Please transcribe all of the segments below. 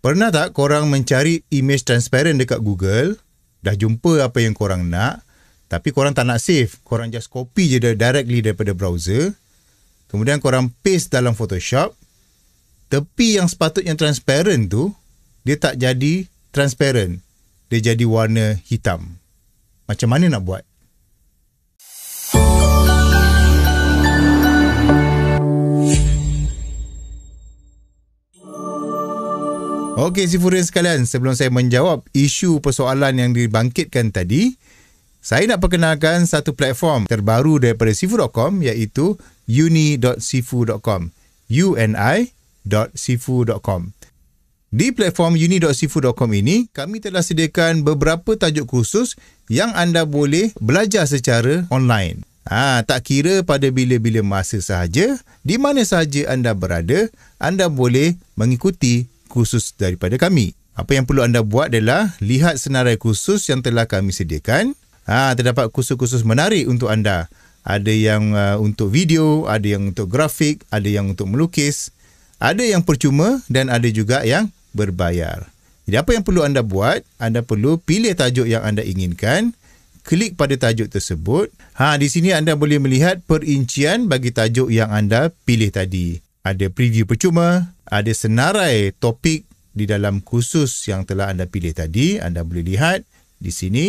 Pernah tak korang mencari image transparent dekat Google, dah jumpa apa yang korang nak, tapi korang tak nak save. Korang just copy je directly daripada browser. Kemudian korang paste dalam Photoshop. Tepi yang sepatutnya transparent tu, dia tak jadi transparent. Dia jadi warna hitam. Macam mana nak buat? Okey Sifurin sekalian, sebelum saya menjawab isu persoalan yang dibangkitkan tadi, saya nak perkenalkan satu platform terbaru daripada sifu.com iaitu uni.sifu.com. Uni.sifu.com. Di platform uni.sifu.com ini, kami telah sediakan beberapa tajuk khusus yang anda boleh belajar secara online. Ha, tak kira pada bila-bila masa sahaja, di mana sahaja anda berada, anda boleh mengikuti khusus daripada kami. Apa yang perlu anda buat adalah lihat senarai khusus yang telah kami sediakan. Ha, terdapat khusus-khusus menarik untuk anda. Ada yang uh, untuk video, ada yang untuk grafik, ada yang untuk melukis, ada yang percuma dan ada juga yang berbayar. Jadi apa yang perlu anda buat? Anda perlu pilih tajuk yang anda inginkan, klik pada tajuk tersebut. Ha, di sini anda boleh melihat perincian bagi tajuk yang anda pilih tadi ada preview percuma, ada senarai topik di dalam kursus yang telah anda pilih tadi. Anda boleh lihat di sini.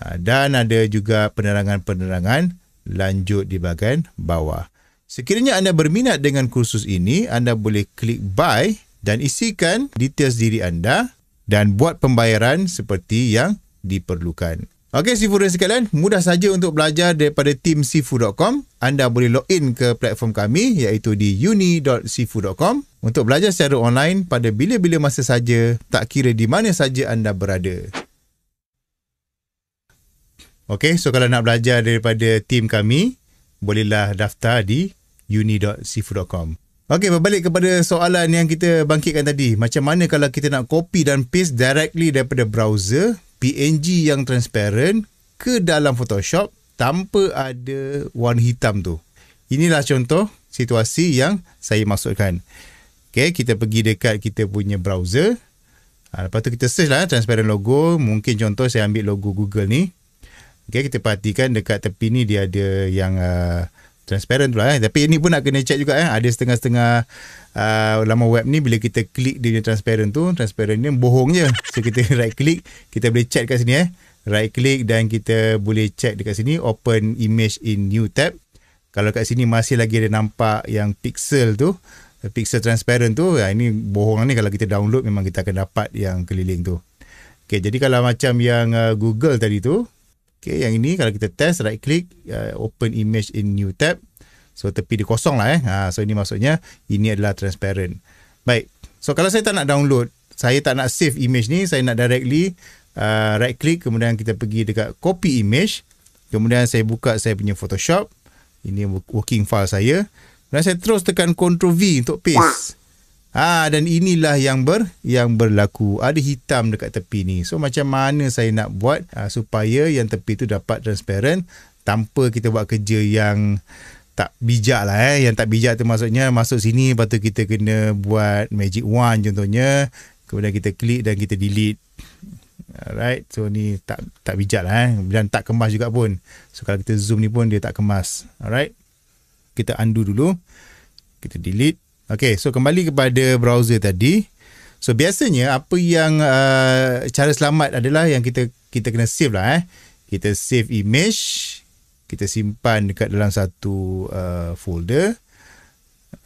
Ah, dan ada juga penerangan-penerangan lanjut di bahagian bawah. Sekiranya anda berminat dengan kursus ini, anda boleh klik buy dan isikan details diri anda dan buat pembayaran seperti yang diperlukan. Okey, Sifu sekalian, mudah saja untuk belajar daripada teamsifu.com. Anda boleh log in ke platform kami iaitu di uni.sifu.com untuk belajar secara online pada bila-bila masa saja, tak kira di mana saja anda berada. Okey, so kalau nak belajar daripada tim kami, bolehlah daftar di uni.sifu.com. Okey, berbalik kepada soalan yang kita bangkitkan tadi. Macam mana kalau kita nak copy dan paste directly daripada browser PNG yang transparent ke dalam Photoshop tanpa ada warna hitam tu. Inilah contoh situasi yang saya masukkan. Okay, kita pergi dekat kita punya browser. Ha, lepas tu kita search lah transparent logo. Mungkin contoh saya ambil logo Google ni. Okay, kita perhatikan dekat tepi ni dia ada yang uh, transparent lah eh. Tapi ini pun nak kena check juga eh. Ada setengah-setengah uh, laman web ni bila kita klik dia punya transparent tu, transparent dia bohong je. So kita right click, kita boleh check kat sini eh. Right click dan kita boleh check dekat sini open image in new tab. Kalau kat sini masih lagi ada nampak yang pixel tu, pixel transparent tu, ya ini bohong ni kalau kita download memang kita akan dapat yang keliling tu. Okay, jadi kalau macam yang uh, Google tadi tu, Okay, yang ini kalau kita test, right click, uh, open image in new tab. So, tepi dia kosong lah eh. Ha, so, ini maksudnya, ini adalah transparent. Baik. So, kalau saya tak nak download, saya tak nak save image ni, saya nak directly uh, right click, kemudian kita pergi dekat copy image. Kemudian saya buka saya punya Photoshop. Ini working file saya. Kemudian saya terus tekan Ctrl V untuk paste. Ha dan inilah yang ber yang berlaku. Ada hitam dekat tepi ni. So macam mana saya nak buat ha, supaya yang tepi tu dapat transparent tanpa kita buat kerja yang tak bijak lah eh. Yang tak bijak tu maksudnya masuk sini lepas kita kena buat magic wand contohnya. Kemudian kita klik dan kita delete. Alright, so ni tak tak bijak lah eh. Dan tak kemas juga pun. So kalau kita zoom ni pun dia tak kemas. Alright, kita undo dulu. Kita delete. Okay, so kembali kepada browser tadi. So biasanya apa yang uh, cara selamat adalah yang kita kita kena save lah eh. Kita save image, kita simpan dekat dalam satu uh, folder.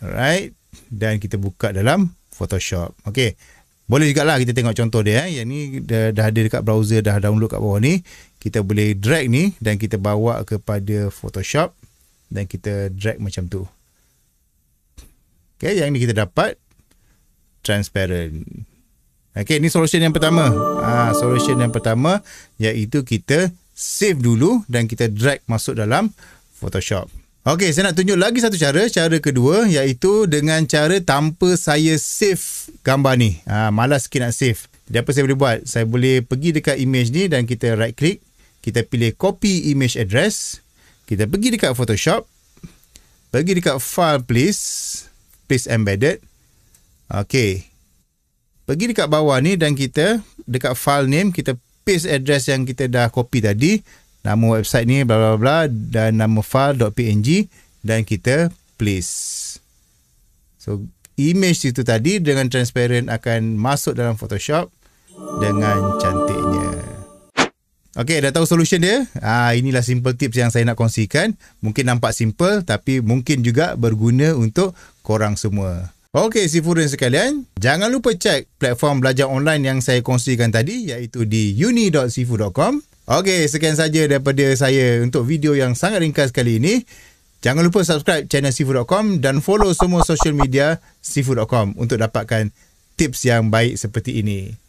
Alright, dan kita buka dalam Photoshop. Okay, boleh juga lah kita tengok contoh dia eh. Yang ni dah, dah ada dekat browser, dah download kat bawah ni. Kita boleh drag ni dan kita bawa kepada Photoshop dan kita drag macam tu. Okay, yang ni kita dapat transparent. Okay, ni solution yang pertama. Ah, ha, solution yang pertama iaitu kita save dulu dan kita drag masuk dalam Photoshop. Okay, saya nak tunjuk lagi satu cara. Cara kedua iaitu dengan cara tanpa saya save gambar ni. Ha, malas sikit nak save. Jadi apa saya boleh buat? Saya boleh pergi dekat image ni dan kita right click. Kita pilih copy image address. Kita pergi dekat Photoshop. Pergi dekat file please paste embedded. Okey. Pergi dekat bawah ni dan kita dekat file name kita paste address yang kita dah copy tadi. Nama website ni bla bla bla dan nama file .png dan kita place. So image itu tadi dengan transparent akan masuk dalam Photoshop dengan cantiknya. Okey, dah tahu solution dia? Ha, inilah simple tips yang saya nak kongsikan. Mungkin nampak simple tapi mungkin juga berguna untuk korang semua. Okey, sifurin sekalian. Jangan lupa cek platform belajar online yang saya kongsikan tadi iaitu di uni.sifu.com. Okey, sekian saja daripada saya untuk video yang sangat ringkas kali ini. Jangan lupa subscribe channel sifu.com dan follow semua social media sifu.com untuk dapatkan tips yang baik seperti ini.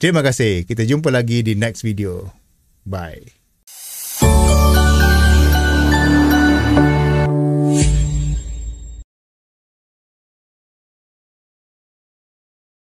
Terima kasih. Kita jumpa lagi di next video. Bye.